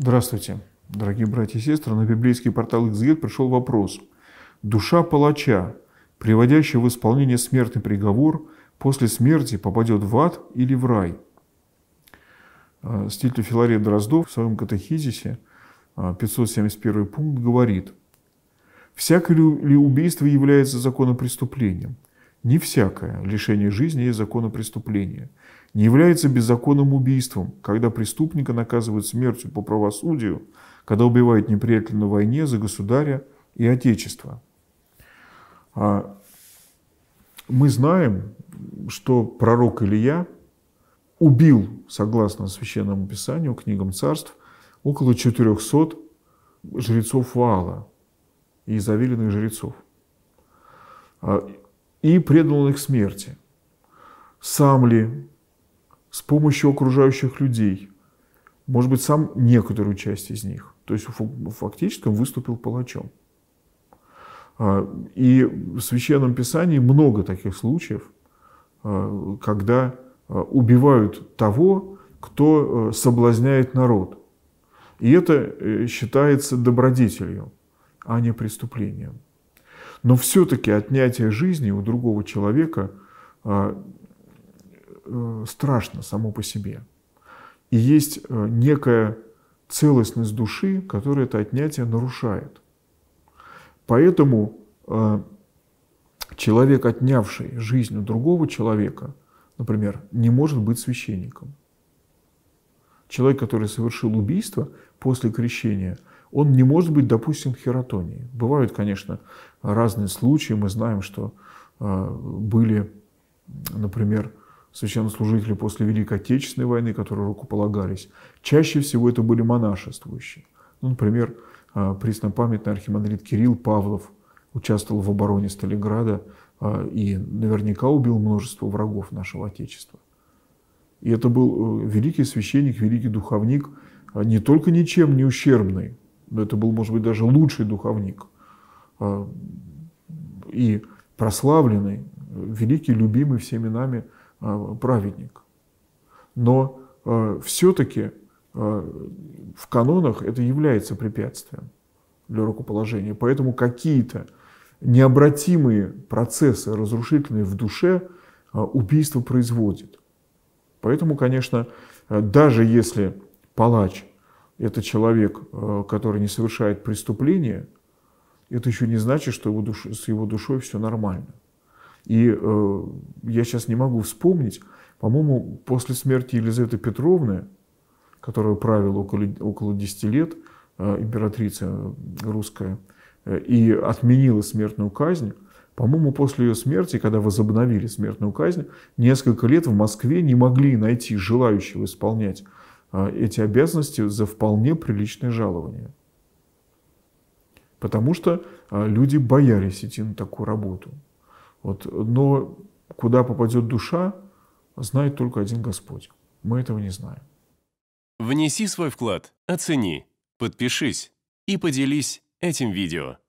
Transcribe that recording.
Здравствуйте, дорогие братья и сестры. На библейский портал «Эксгет» пришел вопрос. Душа палача, приводящая в исполнение смертный приговор, после смерти попадет в ад или в рай? А, стиль Филарет Дроздов в своем катехизисе 571 а, пункт говорит, «Всякое ли убийство является законом преступлением? Не всякое лишение жизни есть закона преступления. Не является беззаконным убийством, когда преступника наказывают смертью по правосудию, когда убивают неприятеля на войне за государя и отечество. А, мы знаем, что пророк Илья убил, согласно Священному Писанию, книгам царств, около 400 жрецов Вала и завиленных жрецов. А, и предал их смерти? Сам ли? С помощью окружающих людей? Может быть, сам некоторую часть из них? То есть фактически он выступил палачом. А, и в Священном Писании много таких случаев, а, когда а, убивают того, кто э, соблазняет народ. И это э, считается добродетелью, а не преступлением. Но все-таки отнятие жизни у другого человека а, э, страшно само по себе. И есть э, некая целостность души, которая это отнятие нарушает. Поэтому э, человек, отнявший жизнь у другого человека, например, не может быть священником. Человек, который совершил убийство после крещения – он не может быть допустим хератонии. Бывают, конечно, разные случаи. Мы знаем, что э, были, например, священнослужители после Великой Отечественной войны, которые рукополагались. Чаще всего это были монашествующие. Ну, например, э, преснопамятный архимандрит Кирилл Павлов участвовал в обороне Сталинграда э, и наверняка убил множество врагов нашего Отечества. И это был великий священник, великий духовник, не только ничем не ущербный но Это был, может быть, даже лучший духовник. А, и прославленный, великий, любимый всеми нами а, праведник. Но а, все-таки в канонах это является препятствием для рукоположения. Поэтому какие-то необратимые процессы, разрушительные в душе, убийство производит. Поэтому, конечно, даже если палач – это человек, э, который не совершает преступления, это еще не значит, что его душ, с его душой все нормально. И э, я сейчас не могу вспомнить, по-моему, после смерти Елизаветы Петровны, которая правила около, около 10 лет, э, императрица русская, э, и отменила смертную казнь, по-моему, после ее смерти, когда возобновили смертную казнь, несколько лет в Москве не могли найти желающего исполнять а, эти обязанности за вполне приличное жалование. Потому что а, люди боялись идти на такую работу. Вот. Но куда попадет душа, знает только один Господь. Мы этого не знаем. Внеси свой вклад, оцени, подпишись и поделись этим видео.